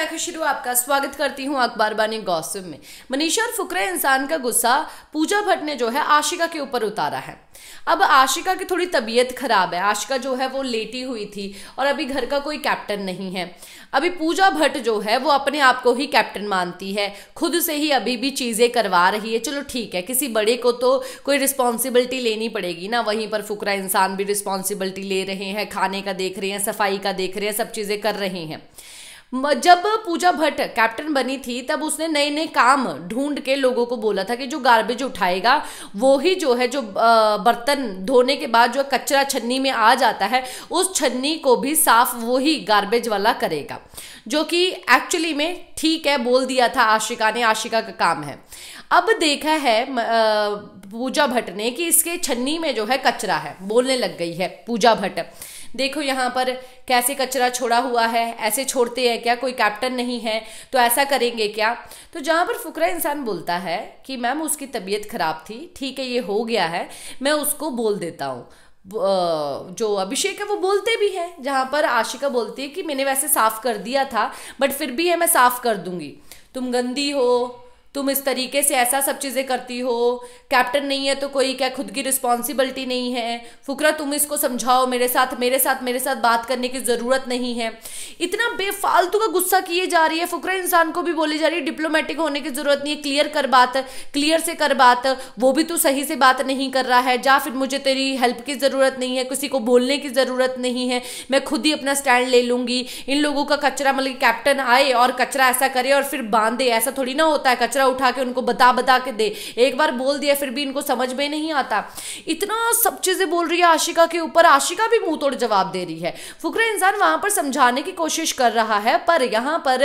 मैं खुशी रू आपका स्वागत करती हूँ अखबार बानी गौसम में मनीषा और फुकरे इंसान का गुस्सा पूजा भट्ट ने जो है आशिका के ऊपर उतारा है अब आशिका की थोड़ी तबीयत खराब है आशिका जो है वो लेटी हुई थी और अभी घर का कोई कैप्टन नहीं है अभी पूजा भट्ट जो है वो अपने आप को ही कैप्टन मानती है खुद से ही अभी भी चीज़ें करवा रही है चलो ठीक है किसी बड़े को तो कोई रिस्पॉन्सिबिलिटी लेनी पड़ेगी ना वहीं पर फुकरा इंसान भी रिस्पॉन्सिबिलिटी ले रहे हैं खाने का देख रहे हैं सफाई का देख रहे हैं सब चीज़ें कर रहे हैं जब पूजा भट्ट कैप्टन बनी थी तब उसने नए नए काम ढूंढ के लोगों को बोला था कि जो गार्बेज उठाएगा वो ही जो है जो बर्तन धोने के बाद जो कचरा छन्नी में आ जाता है उस छन्नी को भी साफ वो ही गार्बेज वाला करेगा जो कि एक्चुअली में ठीक है बोल दिया था आशिका ने आशिका का काम है अब देखा है पूजा भट्ट ने कि इसके छन्नी में जो है कचरा है बोलने लग गई है पूजा भट्ट देखो यहाँ पर कैसे कचरा छोड़ा हुआ है ऐसे छोड़ते हैं क्या कोई कैप्टन नहीं है तो ऐसा करेंगे क्या तो जहाँ पर फुकरा इंसान बोलता है कि मैम उसकी तबीयत खराब थी ठीक है ये हो गया है मैं उसको बोल देता हूँ जो अभिषेक है वो बोलते भी हैं जहाँ पर आशिका बोलती है कि मैंने वैसे साफ़ कर दिया था बट फिर भी है मैं साफ़ कर दूंगी तुम गंदी हो तुम इस तरीके से ऐसा सब चीज़ें करती हो कैप्टन नहीं है तो कोई क्या खुद की रिस्पॉन्सिबिलिटी नहीं है फुकरा तुम इसको समझाओ मेरे साथ मेरे साथ मेरे साथ बात करने की ज़रूरत नहीं है इतना बेफालतू का गुस्सा किए जा रही है फुकरा इंसान को भी बोली जा रही है डिप्लोमेटिक होने की ज़रूरत नहीं है क्लियर कर बात क्लियर से कर बात वो भी तो सही से बात नहीं कर रहा है जा फिर मुझे तेरी हेल्प की ज़रूरत नहीं है किसी को बोलने की ज़रूरत नहीं है मैं खुद ही अपना स्टैंड ले लूँगी इन लोगों का कचरा मतलब कैप्टन आए और कचरा ऐसा करे और फिर बांधे ऐसा थोड़ी ना होता है कचरा कचरा उठा के उनको बता बता के दे एक बार बोल दिया फिर भी इनको समझ में नहीं आता इतना सब चीज़ें बोल रही है आशिका के ऊपर आशिका भी मुंह तोड़ जवाब दे रही है फुकरे इंसान वहां पर समझाने की कोशिश कर रहा है पर यहां पर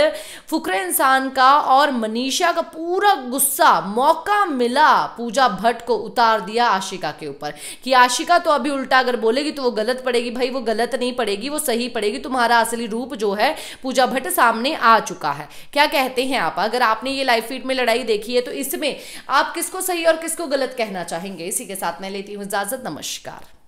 फुकरे इंसान का और मनीषा का पूरा गुस्सा मौका मिला पूजा भट्ट को उतार दिया आशिका के ऊपर कि आशिका तो अभी उल्टा अगर बोलेगी तो वो गलत पड़ेगी भाई वो गलत नहीं पड़ेगी वो सही पड़ेगी तुम्हारा असली रूप जो है पूजा भट्ट सामने आ चुका है क्या कहते हैं आप अगर आपने ये लाइफ फीड में लड़ाई देखी है तो इसमें आप किसको सही और किसको गलत कहना चाहेंगे इसी के साथ मैं लेती हूँ इजाजत नमस्कार